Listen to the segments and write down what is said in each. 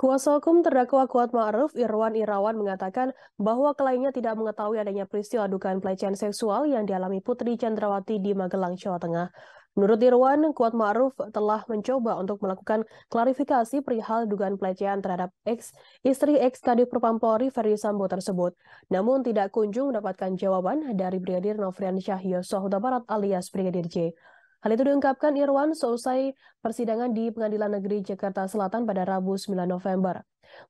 Kuasa hukum terdakwa Kuat Ma'ruf, Irwan Irawan mengatakan bahwa kliennya tidak mengetahui adanya peristiwa dugaan pelecehan seksual yang dialami Putri Chandrawati di Magelang, Jawa Tengah. Menurut Irwan, Kuat Ma'ruf telah mencoba untuk melakukan klarifikasi perihal dugaan pelecehan terhadap ex istri ex Kadif Propampolri Ferry Sambo tersebut. Namun tidak kunjung mendapatkan jawaban dari Brigadir Novrian Syahyo Sohuta Barat alias Brigadir J. Hal itu diungkapkan Irwan seusai persidangan di Pengadilan Negeri Jakarta Selatan pada Rabu 9 November.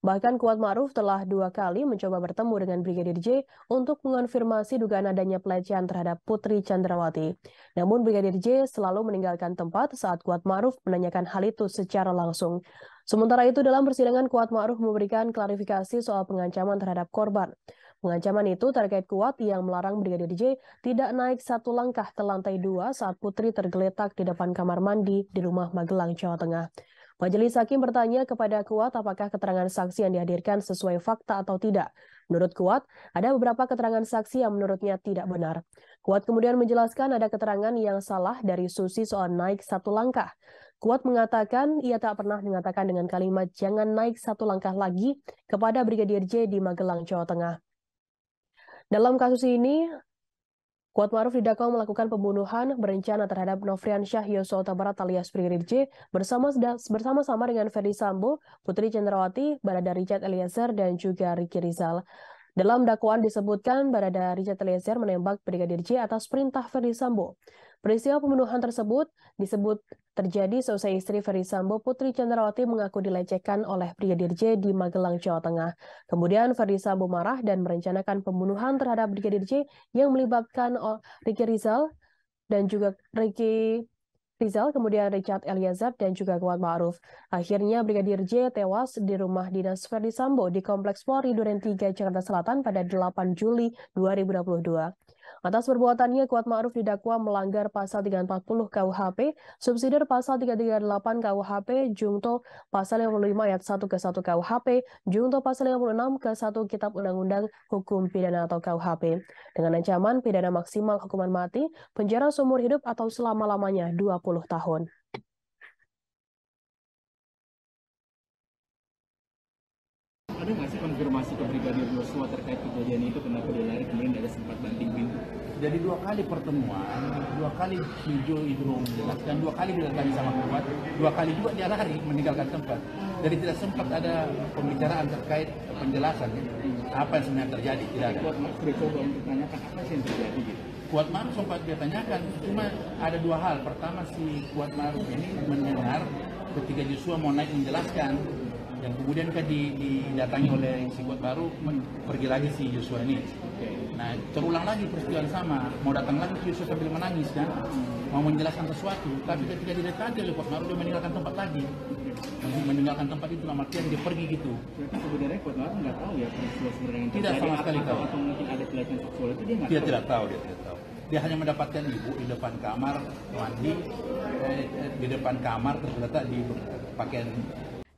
Bahkan Kuat Ma'ruf telah dua kali mencoba bertemu dengan Brigadir J untuk mengonfirmasi dugaan adanya pelecehan terhadap Putri Chandrawati. Namun Brigadir J selalu meninggalkan tempat saat Kuat Ma'ruf menanyakan hal itu secara langsung. Sementara itu dalam persidangan Kuat Ma'ruf memberikan klarifikasi soal pengancaman terhadap korban. Pengancaman itu terkait kuat yang melarang Brigadir J tidak naik satu langkah ke lantai dua saat Putri tergeletak di depan kamar mandi di rumah Magelang, Jawa Tengah. Majelis Hakim bertanya kepada Kuat apakah keterangan saksi yang dihadirkan sesuai fakta atau tidak. Menurut Kuat, ada beberapa keterangan saksi yang menurutnya tidak benar. Kuat kemudian menjelaskan ada keterangan yang salah dari Susi soal naik satu langkah. Kuat mengatakan ia tak pernah mengatakan dengan kalimat jangan naik satu langkah lagi kepada Brigadir J di Magelang, Jawa Tengah. Dalam kasus ini, Kuat Maruf didakwa melakukan pembunuhan berencana terhadap Novrian Syah Yosota Barat alias Brigadir J bersama sama dengan Ferdi Sambo, Putri Cendrawati, Barada Richard Eliezer, dan juga Riki Rizal. Dalam dakwaan disebutkan Barada Richard Eliezer menembak Brigadir J atas perintah Ferdi Sambo. Peristiwa pembunuhan tersebut disebut terjadi seusai istri Ferry Sambo Putri Chandrawati mengaku dilecehkan oleh Brigadir J di Magelang, Jawa Tengah. Kemudian Ferry Sambo marah dan merencanakan pembunuhan terhadap Brigadir J yang melibatkan Ricky Rizal dan juga Ricky Rizal, kemudian Richard Eliezer dan juga Kuat Ma'ruf. Akhirnya Brigadir J tewas di rumah dinas Ferdi Sambo di Kompleks Polri Duren 3, Jakarta Selatan pada 8 Juli 2022. Atas perbuatannya, Kuat Ma'ruf didakwa melanggar pasal 340 KUHP, subsidiar pasal 338 KUHP, Jungto pasal 55 ayat 1 ke 1 KUHP, Jungto pasal 56 ke 1 Kitab Undang-Undang Hukum Pidana atau KUHP, dengan ancaman pidana maksimal hukuman mati, penjara seumur hidup atau selama-lamanya 20 tahun. ada nggak sih konfirmasi ke Brigadir Yosua terkait kejadian itu kenapa dia lari kemudian ada sempat banting pintu? Jadi dua kali pertemuan, dua kali hijau Idro dan dua kali didatangi sama kuat, dua kali juga dia lari meninggalkan tempat. Jadi tidak sempat ada pembicaraan terkait penjelasan ya. apa yang sebenarnya terjadi. Tidak ada. Kuat Maruf coba untuk tanyakan apa sih yang terjadi gitu. Kuat Maruf sempat dia tanyakan, cuma ada dua hal. Pertama si Kuat Maruf ini mendengar ketika Joshua mau naik menjelaskan yang kemudian kan didatangi oleh si buat baru pergi lagi si Yusuf ini nah terulang lagi peristiwa yang sama mau datang lagi si Joshua sambil menangis kan mau menjelaskan sesuatu tapi ketika didekati oleh kuat baru dia meninggalkan tempat lagi meninggalkan tempat itu lama dia pergi gitu sebenarnya kuat baru nggak tahu ya peristiwa sebenarnya tidak sama sekali tahu atau mungkin ada pelecehan seksual itu dia nggak dia tidak tahu dia tidak tahu dia hanya mendapatkan ibu di depan kamar mandi eh, eh, di depan kamar terletak di pakaian